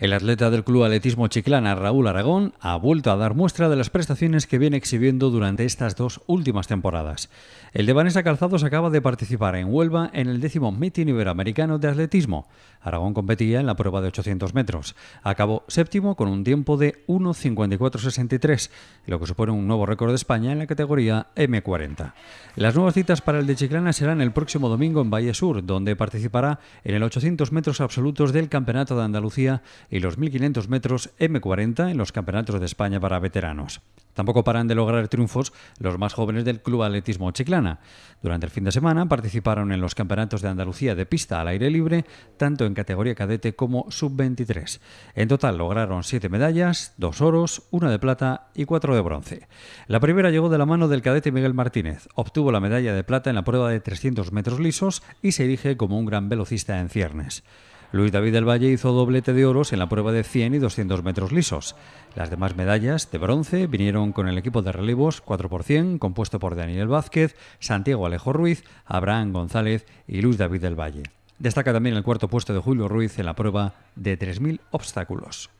El atleta del Club Atletismo Chiclana, Raúl Aragón, ha vuelto a dar muestra de las prestaciones que viene exhibiendo durante estas dos últimas temporadas. El de Vanessa Calzados acaba de participar en Huelva en el décimo mitin iberoamericano de atletismo. Aragón competía en la prueba de 800 metros. Acabó séptimo con un tiempo de 1.54.63, lo que supone un nuevo récord de España en la categoría M40. Las nuevas citas para el de Chiclana serán el próximo domingo en Valle Sur, donde participará en el 800 metros absolutos del Campeonato de Andalucía y los 1.500 metros M40 en los Campeonatos de España para veteranos. Tampoco paran de lograr triunfos los más jóvenes del Club Atletismo Chiclana. Durante el fin de semana participaron en los Campeonatos de Andalucía de pista al aire libre, tanto en categoría cadete como sub-23. En total lograron siete medallas, dos oros, una de plata y cuatro de bronce. La primera llegó de la mano del cadete Miguel Martínez. Obtuvo la medalla de plata en la prueba de 300 metros lisos y se erige como un gran velocista en ciernes. Luis David del Valle hizo doblete de oros en la prueba de 100 y 200 metros lisos. Las demás medallas de bronce vinieron con el equipo de relevos 4x100 compuesto por Daniel Vázquez, Santiago Alejo Ruiz, Abraham González y Luis David del Valle. Destaca también el cuarto puesto de Julio Ruiz en la prueba de 3.000 obstáculos.